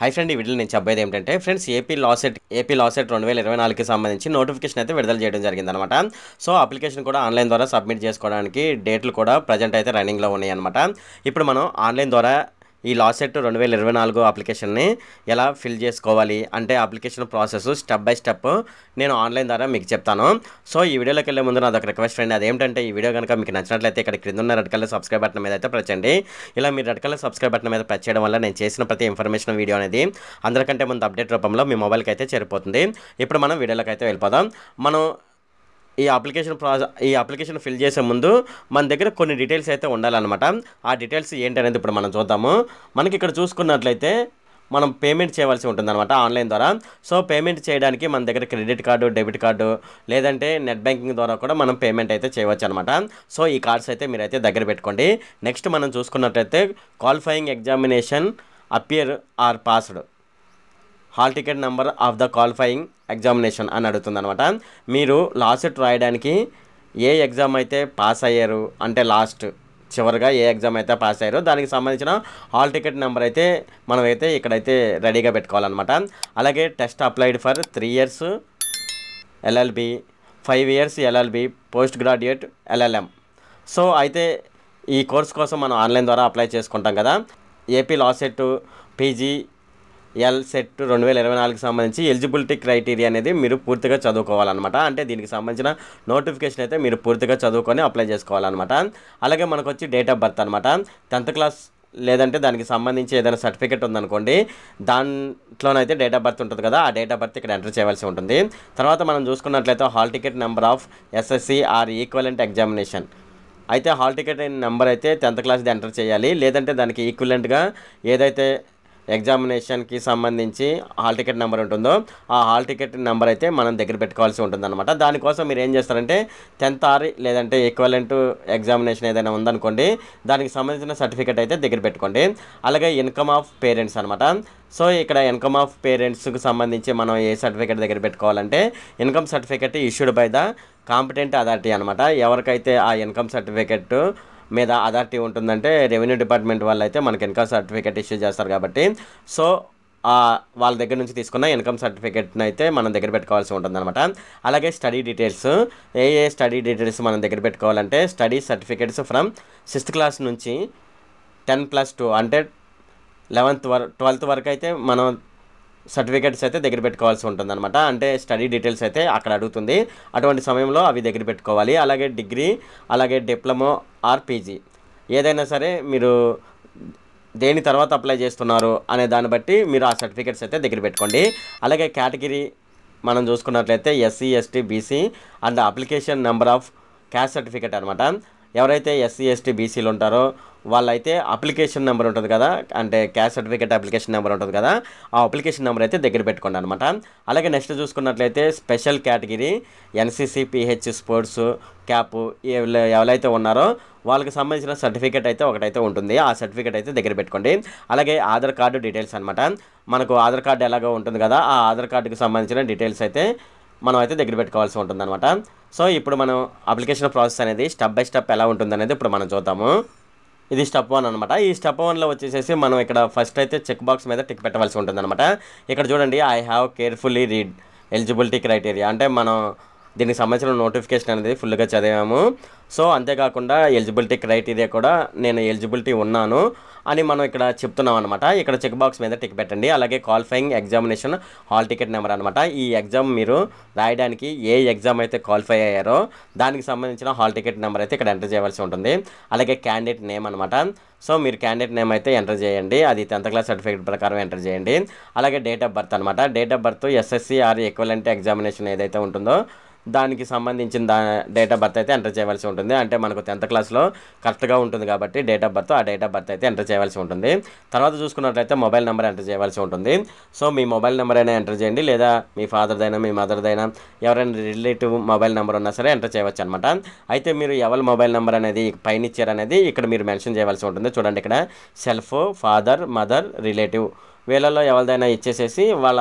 high friend ఈ వీడియోలో నేను చెప్పేది ఏంటంటే friends AP LAWCET AP LAWCET రెండు వేల ఇరవై నాలుగుకి సంబంధించి నోటిఫికేషన్ అయితే విడుదల చేయడం జరిగిందనమాట సో అప్లికేషన్ కూడా ఆన్లైన్ ద్వారా సబ్మిట్ చేసుకోవడానికి డేట్లు కూడా ప్రజెంట్ అయితే రన్నింగ్లో ఉన్నాయి అనమాట ఇప్పుడు మనం ఆన్లైన్ ద్వారా ఈ లా సెట్ రెండు వేల ఇరవై నాలుగు అప్లికేషన్ని ఎలా ఫిల్ చేసుకోవాలి అంటే application process step by step నేను ఆన్లైన్ ద్వారా మీకు చెప్తాను సో ఈ వీడియోలోకి వెళ్ళే ముందు నాది ఒక రిక్వెస్ట్ అండి అదేంటంటే ఈ వీడియో కనుక మీకు నచ్చినట్లయితే ఇక్కడ క్రింద ఉన్న రెడ్ కలర్ సబ్స్క్రైబ్ బటన్ మీద అయితే ప్రెస్ చేయండి ఇలా మీరు రెడ్ కలర్ సబ్స్క్రైబ్ బటన్ మీద ప్రెస్ చేయడం వల్ల నేను చేసిన ప్రతి ఇన్ఫర్మేషన్ వీడియో అనేది అందరికంటే ముందు అప్డేట్ రూపంలో మీ మొబైల్కి అయితే చేరిపోతుంది ఇప్పుడు మనం వీడియోలోకి అయితే వెళ్ళిపోదాం మనం ఈ అప్లికేషన్ ప్రాసెస్ ఈ అప్లికేషన్ ఫిల్ చేసే ముందు మన దగ్గర కొన్ని డీటెయిల్స్ అయితే ఉండాలన్నమాట ఆ డీటెయిల్స్ ఏంటనేది ఇప్పుడు మనం చూద్దాము మనకి ఇక్కడ చూసుకున్నట్లయితే మనం పేమెంట్ చేయవలసి ఉంటుందన్నమాట ఆన్లైన్ ద్వారా సో పేమెంట్ చేయడానికి మన దగ్గర క్రెడిట్ కార్డు డెబిట్ కార్డు లేదంటే నెట్ బ్యాంకింగ్ ద్వారా కూడా మనం పేమెంట్ అయితే చేయవచ్చు అనమాట సో ఈ కార్డ్స్ అయితే మీరైతే దగ్గర పెట్టుకోండి నెక్స్ట్ మనం చూసుకున్నట్లయితే qualifying examination appear or passed hall ticket number of the qualifying examination అని అడుగుతుంది అనమాట మీరు లాస్ట్ రాయడానికి ఏ ఎగ్జామ్ అయితే పాస్ అయ్యారు అంటే లాస్ట్ చివరిగా ఏ ఎగ్జామ్ అయితే పాస్ అయ్యారో దానికి సంబంధించిన హాల్ టికెట్ నెంబర్ అయితే మనమైతే ఇక్కడైతే రెడీగా పెట్టుకోవాలన్నమాట అలాగే test applied for three years LLB five years LLB post graduate LLM so అయితే ఈ కోర్స్ కోసం మనం ఆన్లైన్ ద్వారా అప్లై చేసుకుంటాం కదా AP LAWCET PG L CET రెండు వేల ఇరవై నాలుగుకి సంబంధించి ఎలిజిబిలిటీ క్రైటీరియా అనేది మీరు పూర్తిగా చదువుకోవాలన్నమాట అంటే దీనికి సంబంధించిన నోటిఫికేషన్ అయితే మీరు పూర్తిగా చదువుకొని అప్లై చేసుకోవాలన్నమాట అలాగే మనకు వచ్చి డేట్ ఆఫ్ బర్త్ అనమాట టెన్త్ క్లాస్ లేదంటే దానికి సంబంధించి ఏదైనా సర్టిఫికేట్ ఉందనుకోండి దాంట్లోనైతే డేట్ ఆఫ్ బర్త్ ఉంటుంది కదా ఆ డేట్ ఆఫ్ బర్త్ ఇక్కడ ఎంటర్ చేయవలసి ఉంటుంది తర్వాత మనం చూసుకున్నట్లయితే hall ticket number of SSC or equivalent examination అయితే హాల్ టికెట్ నెంబర్ అయితే టెన్త్ క్లాస్ది ఎంటర్ చేయాలి లేదంటే దానికి ఈక్వలెంట్గా ఏదైతే ఎగ్జామినేషన్కి సంబంధించి హాల్ టికెట్ నెంబర్ ఉంటుందో ఆ హాల్ టికెట్ నెంబర్ అయితే మనం దగ్గర పెట్టుకోవాల్సి ఉంటుందన్నమాట దానికోసం మీరు ఏం చేస్తారంటే టెన్త్ ఆర్ లేదంటే ఈక్వలెంట్ ఎగ్జామినేషన్ ఏదైనా ఉందనుకోండి దానికి సంబంధించిన సర్టిఫికేట్ అయితే దగ్గర పెట్టుకోండి అలాగే ఇన్కమ్ ఆఫ్ పేరెంట్స్ అనమాట సో ఇక్కడ ఇన్కమ్ ఆఫ్ పేరెంట్స్కి సంబంధించి మనం ఏ సర్టిఫికేట్ దగ్గర పెట్టుకోవాలంటే income certificate issued by the competent authority అనమాట ఎవరికైతే ఆ ఇన్కమ్ సర్టిఫికేట్ మీద అథారిటీ ఉంటుందంటే రెవెన్యూ డిపార్ట్మెంట్ వాళ్ళు అయితే మనకి ఇన్కమ్ సర్టిఫికేట్ ఇష్యూ చేస్తారు కాబట్టి సో వాళ్ళ దగ్గర నుంచి తీసుకున్న ఇన్కమ్ సర్టిఫికేట్ని అయితే మనం దగ్గర పెట్టుకోవాల్సి ఉంటుందన్నమాట అలాగే స్టడీ డీటెయిల్స్ ఏ ఏ స్టడీ డీటెయిల్స్ మనం దగ్గర పెట్టుకోవాలంటే study certificates from sixth class నుంచి టెన్ ప్లస్ టూ అంటే లెవెన్త్ వరకు ట్వెల్త్ వరకు అయితే మనం సర్టిఫికేట్స్ అయితే దగ్గర పెట్టుకోవాల్సి ఉంటుంది అనమాట అంటే స్టడీ డీటెయిల్స్ అయితే అక్కడ అడుగుతుంది అటువంటి సమయంలో అవి దగ్గర పెట్టుకోవాలి అలాగే డిగ్రీ అలాగే డిప్లొమో ఆర్పీజీ ఏదైనా సరే మీరు దేని తర్వాత అప్లై చేస్తున్నారు అనే దాన్ని బట్టి మీరు ఆ సర్టిఫికేట్స్ అయితే దగ్గర పెట్టుకోండి అలాగే కేటగిరీ మనం చూసుకున్నట్లయితే SC ST BC and application number of caste certificate అనమాట ఎవరైతే ఎస్సీ ఎస్టీ బీసీలు ఉంటారో వాళ్ళైతే అప్లికేషన్ నెంబర్ ఉంటుంది కదా అంటే క్యాస్ట్ సర్టిఫికేట్ అప్లికేషన్ నెంబర్ ఉంటుంది కదా ఆ అప్లికేషన్ నెంబర్ అయితే దగ్గర పెట్టుకోండి అనమాట అలాగే నెక్స్ట్ చూసుకున్నట్లయితే special category NCC PH sports CAP ఎవరైతే ఉన్నారో వాళ్ళకి సంబంధించిన సర్టిఫికేట్ అయితే ఒకటైతే ఉంటుంది ఆ సర్టిఫికేట్ అయితే దగ్గర పెట్టుకోండి అలాగే ఆధార్ కార్డు డీటెయిల్స్ అనమాట మనకు ఆధార్ కార్డు ఎలాగో ఉంటుంది కదా ఆ ఆధార్ కార్డుకి సంబంధించిన డీటెయిల్స్ అయితే మనం అయితే దగ్గర పెట్టుకోవాల్సి ఉంటుందన్నమాట సో ఇప్పుడు మనం అప్లికేషన్ ప్రాసెస్ అనేది స్టెప్ బై స్టెప్ ఎలా ఉంటుందనేది ఇప్పుడు మనం చూద్దాము ఇది స్టెప్ వన్ అనమాట ఈ స్టెప్ వన్లో వచ్చేసేసి మనం ఇక్కడ ఫస్ట్ అయితే చెక్ బాక్స్ మీద టిక్ పెట్టవలసి ఉంటుంది ఇక్కడ చూడండి I have carefully read eligibility criteria అంటే మనం దీనికి సంబంధించిన నోటిఫికేషన్ అనేది ఫుల్గా చదివాము సో అంతేకాకుండా ఎలిజిబిలిటీ క్రైటీరియా కూడా నేను ఎలిజిబిలిటీ ఉన్నాను అని మనం ఇక్కడ చెప్తున్నాం అనమాట ఇక్కడ చెక్ బాక్స్ మీద టిక్ పెట్టండి అలాగే qualifying examination hall ticket number అనమాట ఈ ఎగ్జామ్ మీరు రాయడానికి ఏ ఎగ్జామ్ అయితే క్వాలిఫై అయ్యారో దానికి సంబంధించిన హాల్ టికెట్ నెంబర్ అయితే ఇక్కడ ఎంటర్ చేయవలసి ఉంటుంది అలాగే క్యాండిడేట్ నేమ్ అనమాట సో మీరు క్యాండిడేట్ నేమ్ అయితే ఎంటర్ చేయండి అది టెన్త్ క్లాస్ సర్టిఫికేట్ ప్రకారం ఎంటర్ చేయండి అలాగే డేట్ ఆఫ్ బర్త్ అనమాట date of birth SSC or or examination ఏదైతే ఉంటుందో దానికి సంబంధించిన దా డేట్ ఆఫ్ బర్త్ అయితే ఎంటర్ చేయవలసి ఉంటుంది అంటే మనకు టెన్త్ క్లాస్లో కరెక్ట్గా ఉంటుంది కాబట్టి డేట్ ఆఫ్ బర్త్ ఆ డేట్ ఆఫ్ బర్త్ అయితే ఎంటర్ చేయవలసి ఉంటుంది తర్వాత చూసుకున్నట్లయితే మొబైల్ నెంబర్ ఎంటర్ చేయవలసి ఉంటుంది సో మీ మొబైల్ నెంబర్ అయినా ఎంటర్ చేయండి లేదా మీ ఫాదర్దైనా మీ మదర్దైనా ఎవరైనా రిలేటివ్ మొబైల్ నెంబర్ ఉన్నా సరే ఎంటర్ చేయవచ్చు అనమాట అయితే మీరు ఎవరి మొబైల్ నెంబర్ అనేది పైన ఇచ్చారనేది ఇక్కడ మీరు మెన్షన్ చేయవలసి ఉంటుంది చూడండి ఇక్కడ సెల్ఫ్ ఫాదర్ మదర్ రిలేటివ్ వీళ్ళలో ఎవరిదైనా ఇచ్చేసేసి వాళ్ళ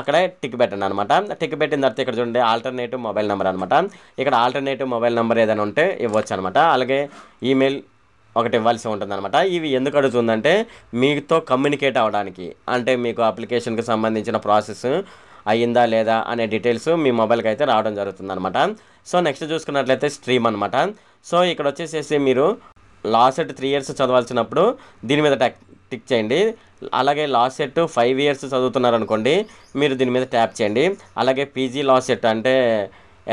అక్కడ టిక్ పెట్టండి అనమాట టిక్ పెట్టిన తర్వాత ఇక్కడ చూడండి ఆల్టర్నేటివ్ మొబైల్ నెంబర్ అనమాట ఇక్కడ ఆల్టర్నేటివ్ మొబైల్ నెంబర్ ఏదైనా ఉంటే ఇవ్వచ్చు అనమాట అలాగే ఈమెయిల్ ఒకటి ఇవ్వాల్సి అనమాట ఇవి ఎందుకు అడుగుతుందంటే మీతో కమ్యూనికేట్ అవ్వడానికి అంటే మీకు అప్లికేషన్కి సంబంధించిన ప్రాసెస్ అయ్యిందా లేదా అనే డీటెయిల్స్ మీ మొబైల్కి అయితే రావడం జరుగుతుందనమాట సో నెక్స్ట్ చూసుకున్నట్లయితే స్ట్రీమ్ అనమాట సో ఇక్కడ వచ్చేసేసి మీరు లాస్ట్ త్రీ ఇయర్స్ చదవాల్సినప్పుడు దీని మీద టిక్ చేయండి అలాగే లా సెట్ ఫైవ్ ఇయర్స్ చదువుతున్నారనుకోండి మీరు దీని మీద ట్యాప్ చేయండి అలాగే పీజీ లా సెట్ అంటే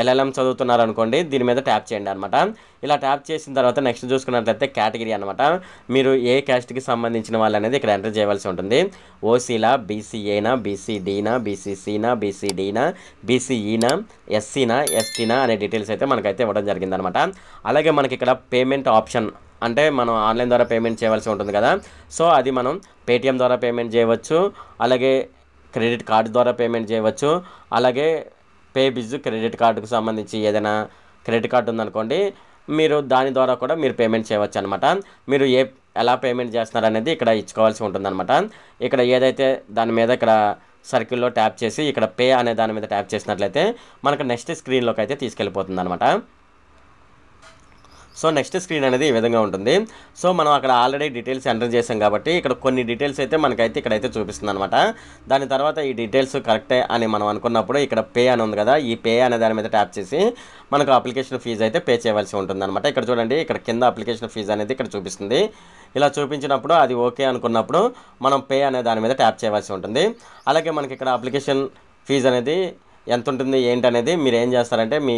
ఎల్ఎల్ఎం చదువుతున్నారు అనుకోండి దీని మీద ట్యాప్ చేయండి అనమాట ఇలా ట్యాప్ చేసిన తర్వాత నెక్స్ట్ చూసుకున్నట్లయితే కేటగిరీ అనమాట మీరు ఏ క్యాస్ట్కి సంబంధించిన వాళ్ళు అనేది ఇక్కడ ఎంటర్ చేయవలసి ఉంటుంది ఓసీలా బీసీఏనా బీసీడీనా బీసీసీనా బీసీడీనా బీసీఈనా ఎస్సీనా ఎస్టీనా అనే డీటెయిల్స్ అయితే మనకైతే ఇవ్వడం జరిగిందనమాట అలాగే మనకి ఇక్కడ పేమెంట్ ఆప్షన్ అంటే మనం ఆన్లైన్ ద్వారా పేమెంట్ చేయవలసి ఉంటుంది కదా సో అది మనం పేటిఎం ద్వారా పేమెంట్ చేయవచ్చు అలాగే క్రెడిట్ కార్డు ద్వారా పేమెంట్ చేయవచ్చు అలాగే పే బిజ్ క్రెడిట్ కార్డుకు సంబంధించి ఏదైనా క్రెడిట్ కార్డు ఉందనుకోండి మీరు దాని ద్వారా కూడా మీరు పేమెంట్ చేయవచ్చు అనమాట మీరు ఏ ఎలా పేమెంట్ చేస్తున్నారు అనేది ఇక్కడ ఇచ్చుకోవాల్సి ఉంటుందన్నమాట ఇక్కడ ఏదైతే దాని మీద ఇక్కడ సర్కిల్లో ట్యాప్ చేసి ఇక్కడ పే అనే దాని మీద ట్యాప్ చేసినట్లయితే మనకు నెక్స్ట్ స్క్రీన్లోకి అయితే తీసుకెళ్ళిపోతుంది అనమాట సో నెక్స్ట్ స్క్రీన్ అనేది ఈ విధంగా ఉంటుంది సో మనం అక్కడ ఆల్రెడీ డీటెయిల్స్ ఎంటర్ చేసాం కాబట్టి ఇక్కడ కొన్ని డీటెయిల్స్ అయితే మనకైతే ఇక్కడైతే చూపిస్తుంది అనమాట దాని తర్వాత ఈ డీటెయిల్స్ కరెక్టే అని మనం అనుకున్నప్పుడు ఇక్కడ పే అని ఉంది కదా ఈ పే అనే దాని మీద ట్యాప్ చేసి మనకు అప్లికేషన్ ఫీజు అయితే పే చేయవలసి ఉంటుంది అనమాట ఇక్కడ చూడండి ఇక్కడ కింద అప్లికేషన్ ఫీజు అనేది ఇక్కడ చూపిస్తుంది ఇలా చూపించినప్పుడు అది ఓకే అనుకున్నప్పుడు మనం పే అనే దాని మీద ట్యాప్ చేయవలసి ఉంటుంది అలాగే మనకి ఇక్కడ అప్లికేషన్ ఫీజు అనేది ఎంత ఉంటుంది ఏంటనేది మీరు ఏం చేస్తారంటే మీ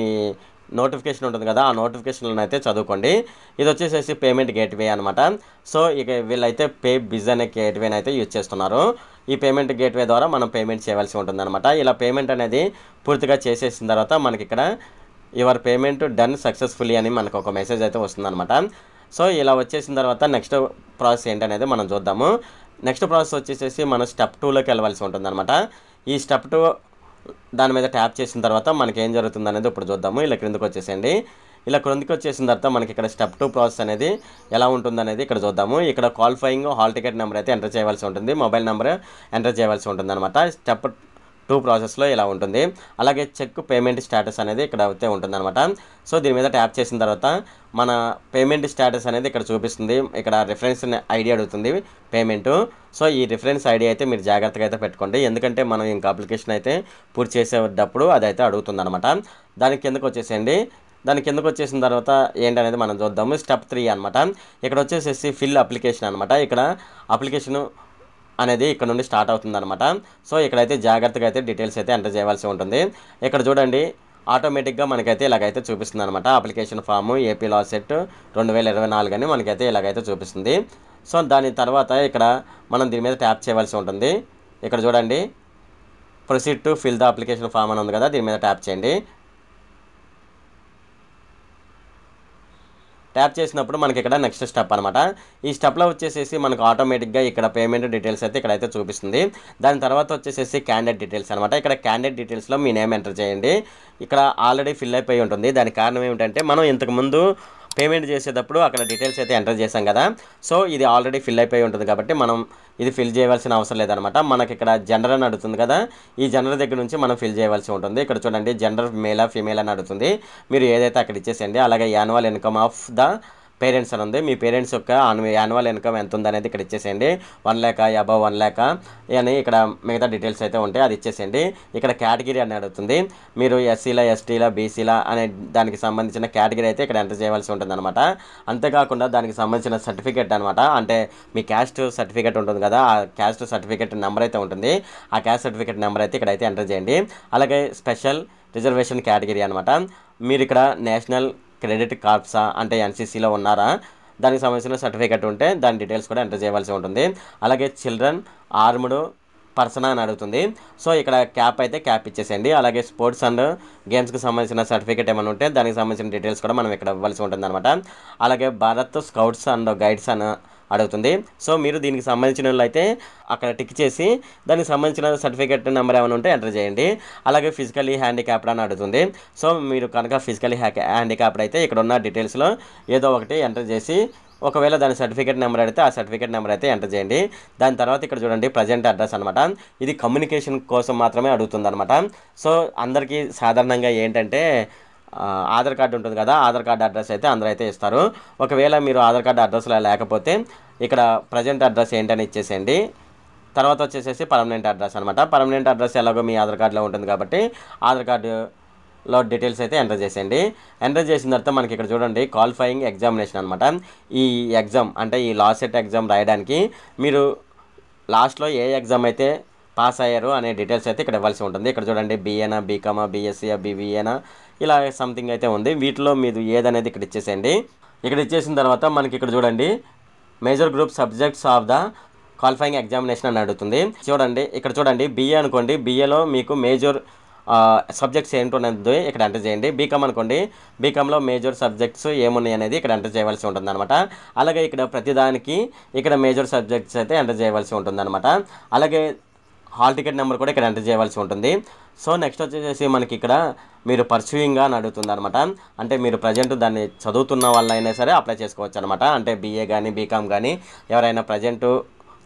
నోటిఫికేషన్ ఉంటుంది కదా ఆ నోటిఫికేషన్లను అయితే చదువుకోండి ఇది వచ్చేసేసి పేమెంట్ గేట్వే అనమాట సో ఇక వీళ్ళైతే పే బిజ్ అనే గేట్వేని అయితే యూజ్ చేస్తున్నారు ఈ పేమెంట్ గేట్వే ద్వారా మనం పేమెంట్ చేయవలసి ఉంటుందన్నమాట ఇలా పేమెంట్ అనేది పూర్తిగా చేసేసిన తర్వాత మనకి ఇక్కడ యువర్ పేమెంట్ డన్ సక్సెస్ఫుల్లీ అని మనకు ఒక మెసేజ్ అయితే వస్తుందన్నమాట సో ఇలా వచ్చేసిన తర్వాత నెక్స్ట్ ప్రాసెస్ ఏంటనేది మనం చూద్దాము నెక్స్ట్ ప్రాసెస్ వచ్చేసేసి మనం స్టెప్ టూలోకి వెళ్ళవలసి ఉంటుందన్నమాట ఈ స్టెప్ టూ దాని మీద ట్యాప్ చేసిన తర్వాత మనకి ఏం జరుగుతుంది అనేది ఇప్పుడు చూద్దాము ఇలా క్రిందకు వచ్చేసేయండి ఇలా క్రిందకి వచ్చేసిన తర్వాత మనకి ఇక్కడ స్టెప్ టూ ప్రాసెస్ అనేది ఎలా ఉంటుంది అనేది ఇక్కడ చూద్దాము ఇక్కడ క్వాలిఫైయింగ్ హాల్ టికెట్ నెంబర్ అయితే ఎంటర్ చేయవలసి ఉంటుంది మొబైల్ నెంబర్ ఎంటర్ చేయవలసి ఉంటుంది అనమాట స్టెప్ టూ ప్రాసెస్లో ఇలా ఉంటుంది అలాగే చెక్ పేమెంట్ స్టేటస్ అనేది ఇక్కడ అయితే అనమాట సో దీని మీద ట్యాప్ చేసిన తర్వాత మన పేమెంట్ స్టేటస్ అనేది ఇక్కడ చూపిస్తుంది ఇక్కడ రిఫరెన్స్ ఐడి అడుగుతుంది పేమెంట్ సో ఈ రిఫరెన్స్ ఐడి అయితే మీరు జాగ్రత్తగా అయితే పెట్టుకోండి ఎందుకంటే మనం ఇంకా అప్లికేషన్ అయితే పూర్తి చేసేటప్పుడు అది అయితే అడుగుతుంది అనమాట దాని కిందకు వచ్చేసేయండి దాని కిందకు వచ్చేసిన తర్వాత ఏంటనేది మనం చూద్దాము స్టెప్ త్రీ అనమాట ఇక్కడ వచ్చేసేసి ఫిల్ అప్లికేషన్ అనమాట ఇక్కడ అప్లికేషన్ అనేది ఇక్కడ నుండి స్టార్ట్ అవుతుందన్నమాట సో ఇక్కడైతే జాగ్రత్తగా అయితే డీటెయిల్స్ అయితే ఎంటర్ చేయవలసి ఉంటుంది ఇక్కడ చూడండి ఆటోమేటిక్గా మనకైతే ఇలాగైతే చూపిస్తుంది అనమాట application form AP LAWCET రెండు వేల ఇరవై నాలుగు అని మనకైతే ఇలాగైతే చూపిస్తుంది సో దాని తర్వాత ఇక్కడ మనం దీని మీద ట్యాప్ చేయవలసి ఉంటుంది ఇక్కడ చూడండి proceed to fill the application form అని ఉంది కదా దీని మీద ట్యాప్ చేయండి ట్యాప్ చేసినప్పుడు మనకి ఇక్కడ నెక్స్ట్ స్టెప్ అనమాట ఈ స్టెప్లో వచ్చేసేసి మనకు ఆటోమేటిక్గా ఇక్కడ పేమెంట్ డీటెయిల్స్ అయితే ఇక్కడైతే చూపిస్తుంది దాని తర్వాత వచ్చేసేసి క్యాండిడేట్ డీటెయిల్స్ అనమాట ఇక్కడ క్యాండిడేట్ డీటెయిల్స్లో మీ నేమ్ ఎంటర్ చేయండి ఇక్కడ ఆల్రెడీ ఫిల్ అయిపోయి ఉంటుంది దానికి కారణం ఏమిటంటే మనం ఇంతకుముందు పేమెంట్ చేసేటప్పుడు అక్కడ డీటెయిల్స్ అయితే ఎంటర్ చేసాం కదా సో ఇది ఆల్రెడీ ఫిల్ అయిపోయి ఉంటుంది కాబట్టి మనం ఇది ఫిల్ చేయవలసిన అవసరం లేదనమాట మనకి ఇక్కడ జెండర్ అని అడుగుతుంది కదా ఈ జెండర్ దగ్గర నుంచి మనం ఫిల్ చేయవలసి ఉంటుంది ఇక్కడ చూడండి జెండర్ మేలా ఫీమేల్ అని అడుగుతుంది మీరు ఏదైతే అక్కడ ఇచ్చేసేయండి అలాగే annual income of the parents అని ఉంది మీ పేరెంట్స్ యొక్క యాన్యువల్ ఇన్కమ్ ఎంత ఉందనేది ఇక్కడ ఇచ్చేసేయండి one lakh above one lakh అని ఇక్కడ మిగతా డీటెయిల్స్ అయితే ఉంటాయి అది ఇచ్చేసేయండి ఇక్కడ కేటగిరీ అని అడుగుతుంది మీరు ఎస్సీలా ఎస్టీలా బీసీలా అనే దానికి సంబంధించిన కేటగిరీ అయితే ఇక్కడ ఎంటర్ చేయవలసి అనమాట అంతేకాకుండా దానికి సంబంధించిన సర్టిఫికేట్ అనమాట అంటే మీ క్యాస్ట్ సర్టిఫికేట్ ఉంటుంది కదా ఆ క్యాస్ట్ సర్టిఫికేట్ నెంబర్ అయితే ఉంటుంది ఆ క్యాస్ట్ సర్టిఫికేట్ నెంబర్ అయితే ఇక్కడైతే ఎంటర్ చేయండి అలాగే స్పెషల్ రిజర్వేషన్ కేటగిరీ అనమాట మీరు ఇక్కడ నేషనల్ క్రెడిట్ కార్ప్సా అంటే ఎన్సీసీలో ఉన్నారా దానికి సంబంధించిన సర్టిఫికేట్ ఉంటే దాని డీటెయిల్స్ కూడా ఎంటర్ చేయవలసి ఉంటుంది అలాగే చిల్డ్రన్ ఆర్మ్డ్ పర్సన్ అని అడుగుతుంది సో ఇక్కడ క్యాప్ అయితే క్యాప్ ఇచ్చేసేయండి అలాగే స్పోర్ట్స్ అండ్ గేమ్స్కి సంబంధించిన సర్టిఫికేట్ ఏమైనా ఉంటే దానికి సంబంధించిన డీటెయిల్స్ కూడా మనం ఇక్కడ ఇవ్వాల్సి ఉంటుంది అనమాట అలాగే భారత్ స్కౌట్స్ అండ్ గైడ్స్ అని అడుగుతుంది సో మీరు దీనికి సంబంధించిన అయితే అక్కడ టిక్ చేసి దానికి సంబంధించిన సర్టిఫికేట్ నెంబర్ ఏమైనా ఉంటే ఎంటర్ చేయండి అలాగే ఫిజికలీ హ్యాండిక్యాప్డ్ అని అడుగుతుంది సో మీరు కనుక ఫిజికలీ హ్యాండిక్యాప్డ్ అయితే ఇక్కడ ఉన్న డీటెయిల్స్లో ఏదో ఒకటి ఎంటర్ చేసి ఒకవేళ దాని సర్టిఫికేట్ నెంబర్ అడిగితే ఆ సర్టిఫికేట్ నెంబర్ అయితే ఎంటర్ చేయండి దాని తర్వాత ఇక్కడ చూడండి ప్రజెంట్ అడ్రస్ అనమాట ఇది కమ్యూనికేషన్ కోసం మాత్రమే అడుగుతుంది సో అందరికీ సాధారణంగా ఏంటంటే ఆధార్ కార్డు ఉంటుంది కదా ఆధార్ కార్డు అడ్రస్ అయితే అందరూ అయితే ఇస్తారు ఒకవేళ మీరు ఆధార్ కార్డు అడ్రస్లో లేకపోతే ఇక్కడ ప్రజెంట్ అడ్రస్ ఏంటని ఇచ్చేసేయండి తర్వాత వచ్చేసేసి పర్మనెంట్ అడ్రస్ అనమాట పర్మనెంట్ అడ్రస్ ఎలాగో మీ ఆధార్ కార్డులో ఉంటుంది కాబట్టి ఆధార్ కార్డులో డీటెయిల్స్ అయితే ఎంటర్ చేసేయండి ఎంటర్ చేసిన తర్వాత మనకి ఇక్కడ చూడండి క్వాలిఫైయింగ్ ఎగ్జామినేషన్ అనమాట ఈ ఎగ్జామ్ అంటే ఈ లాస్ట్ ఎగ్జామ్ రాయడానికి మీరు లాస్ట్లో ఏ ఎగ్జామ్ అయితే పాస్ అయ్యారు అనే డీటెయిల్స్ అయితే ఇక్కడ ఇవ్వాల్సి ఉంటుంది ఇక్కడ చూడండి బీఏనా బీకామా బీఎస్సీయా బీబీఏనా ఇలా సంథింగ్ అయితే ఉంది వీటిలో మీరు ఏదనేది ఇక్కడ ఇచ్చేసేయండి ఇక్కడ ఇచ్చేసిన తర్వాత మనకి ఇక్కడ చూడండి major group subjects of the qualifying examination అని అడుగుతుంది చూడండి ఇక్కడ చూడండి బీఏ అనుకోండి బీఏలో మీకు మేజర్ సబ్జెక్ట్స్ ఏంటో అనేది ఇక్కడ ఎంటర్ చేయండి బీకామ్ అనుకోండి బీకామ్లో మేజర్ సబ్జెక్ట్స్ ఏమున్నాయి అనేది ఇక్కడ ఎంటర్ చేయవలసి అనమాట అలాగే ఇక్కడ ప్రతిదానికి ఇక్కడ మేజర్ సబ్జెక్ట్స్ అయితే ఎంటర్ చేయవలసి ఉంటుంది అలాగే హాల్ టికెట్ నెంబర్ కూడా ఇక్కడ ఎంటర్ చేయవలసి ఉంటుంది సో నెక్స్ట్ వచ్చేసి మనకి ఇక్కడ మీరు పర్సూయింగ్గా అని అడుగుతుంది అనమాట అంటే మీరు ప్రజెంట్ దాన్ని చదువుతున్న వాళ్ళైనా సరే అప్లై చేసుకోవచ్చు అనమాట అంటే బీఏ కానీ బీకామ్ కానీ ఎవరైనా ప్రజెంట్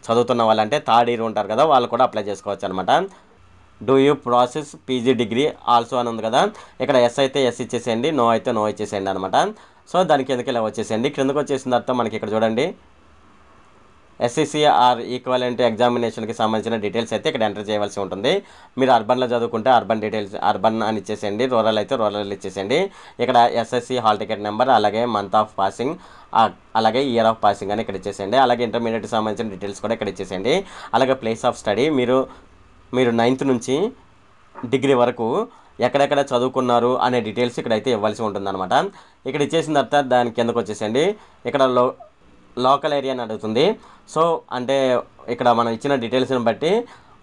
చదువుతున్న వాళ్ళంటే థర్డ్ ఇయర్ ఉంటారు కదా వాళ్ళు కూడా అప్లై చేసుకోవచ్చు అనమాట do you process PG degree also అని ఉంది కదా ఇక్కడ ఎస్ అయితే ఎస్ ఇచ్చేసేయండి నో అయితే నో ఇచ్చేసేయండి అనమాట సో దాని కిందకి ఇలా వచ్చేసేయండి క్రిందకు వచ్చేసిన తర్వాత మనకి ఇక్కడ చూడండి ఎస్సీసీఆర్ ఈక్వాలెంట్ ఎగ్జామినేషన్కి సంబంధించిన డీటెయిల్స్ అయితే ఇక్కడ ఎంటర్ చేయవలసి ఉంటుంది మీరు అర్బన్లో చదువుకుంటే అర్బన్ డీటెయిల్స్ అర్బన్ అని ఇచ్చేసేయండి రూరల్ అయితే రూరల్ ఇచ్చేసేయండి ఇక్కడ ఎస్ఎస్సి హాల్ టికెట్ నెంబర్ అలాగే మంత్ ఆఫ్ పాసింగ్ అలాగే ఇయర్ ఆఫ్ పాసింగ్ అని ఇక్కడ ఇచ్చేసేయండి అలాగే ఇంటర్మీడియట్కి సంబంధించిన డీటెయిల్స్ కూడా ఇక్కడ ఇచ్చేసేయండి అలాగే ప్లేస్ ఆఫ్ స్టడీ మీరు మీరు నైన్త్ నుంచి డిగ్రీ వరకు ఎక్కడెక్కడ చదువుకున్నారు అనే డీటెయిల్స్ ఇక్కడైతే ఇవ్వాల్సి ఉంటుందన్నమాట ఇక్కడ ఇచ్చేసిన తర్వాత దాని కిందకు వచ్చేసండి ఇక్కడ లో లోకల్ ఏరియాని అడుగుతుంది సో అంటే ఇక్కడ మనం ఇచ్చిన డీటెయిల్స్ని బట్టి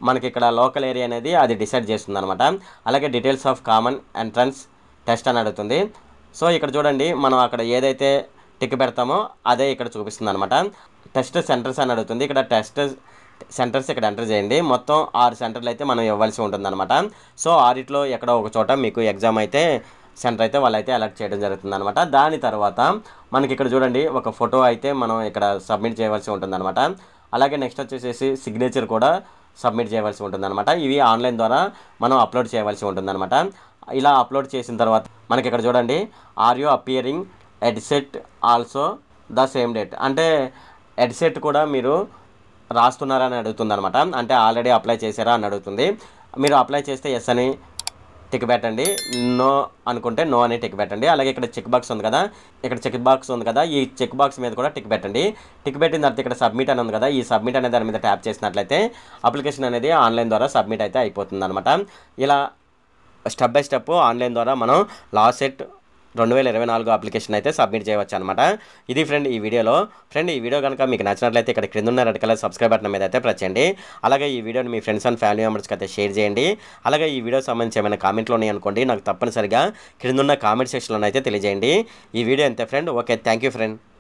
మనకి ఇక్కడ లోకల్ ఏరియా అనేది అది డిసైడ్ చేస్తుంది అనమాట అలాగే details of common entrance test అని అడుగుతుంది సో ఇక్కడ చూడండి మనం అక్కడ ఏదైతే టిక్ పెడతామో అదే ఇక్కడ చూపిస్తుంది అనమాట టెస్ట్ సెంటర్స్ అని అడుగుతుంది ఇక్కడ టెస్ట్ సెంటర్స్ ఇక్కడ ఎంటర్ చేయండి మొత్తం ఆరు సెంటర్లు అయితే మనం ఇవ్వాల్సి ఉంటుంది అనమాట సో ఆరిట్లో ఎక్కడ ఒక చోట మీకు ఎగ్జామ్ అయితే సెంటర్ అయితే వాళ్ళైతే అలర్ట్ చేయడం జరుగుతుంది అనమాట దాని తర్వాత మనకి ఇక్కడ చూడండి ఒక ఫోటో అయితే మనం ఇక్కడ సబ్మిట్ చేయవలసి అనమాట అలాగే నెక్స్ట్ వచ్చేసేసి సిగ్నేచర్ కూడా సబ్మిట్ చేయవలసి అనమాట ఇవి ఆన్లైన్ ద్వారా మనం అప్లోడ్ చేయవలసి అనమాట ఇలా అప్లోడ్ చేసిన తర్వాత మనకి ఇక్కడ చూడండి are you appearing EDCET also the same date అంటే ఎడ్సెట్ కూడా మీరు రాస్తున్నారని అడుగుతుంది అనమాట అంటే ఆల్రెడీ అప్లై చేశారా అని అడుగుతుంది మీరు అప్లై చేస్తే ఎస్ అని టిక్ పెట్టండి నో అనుకుంటే నో అని టిక్ పెట్టండి అలాగే ఇక్కడ చెక్ బాక్స్ ఉంది కదా ఇక్కడ చెక్ బాక్స్ ఉంది కదా ఈ చెక్ బాక్స్ మీద కూడా టిక్ పెట్టండి టిక్ పెట్టిన తర్వాత ఇక్కడ సబ్మిట్ అని ఉంది కదా ఈ సబ్మిట్ అనే దాని మీద ట్యాప్ చేసినట్లయితే అప్లికేషన్ అనేది ఆన్లైన్ ద్వారా సబ్మిట్ అయితే అయిపోతుంది ఇలా స్టెప్ బై స్టెప్ ఆన్లైన్ ద్వారా మనం లాసెట్ రెండు వేల ఇరవై నాలుగు అప్లికేషన్ అయితే సబ్మిట్ చేయవచ్చు అనమాట ఇది ఫ్రెండ్ ఈ వీడియోలో ఫ్రెండ్ ఈ వీడియో కనుక మీకు నచ్చినట్లయితే ఇక్కడ క్రింద ఉన్న రెడ్ కలర్ సబ్స్క్రైబ్ బటన్ మీద అయితే ప్రెస్ చేయండి అలాగే ఈ వీడియోని మీ ఫ్రెండ్స్ అండ్ ఫ్యామిలీ మెంబర్స్కి అయితే షేర్ చేయండి అలాగే ఈ వీడియో సంబంధించి ఏమైనా కామెంట్లు అనుకోండి నాకు తప్పనిసరిగా క్రింద ఉన్న కామెంట్ సెక్షన్లో అయితే తెలియజేయండి ఈ వీడియో అంతే ఫ్రెండ్ ఓకే థ్యాంక్ ఫ్రెండ్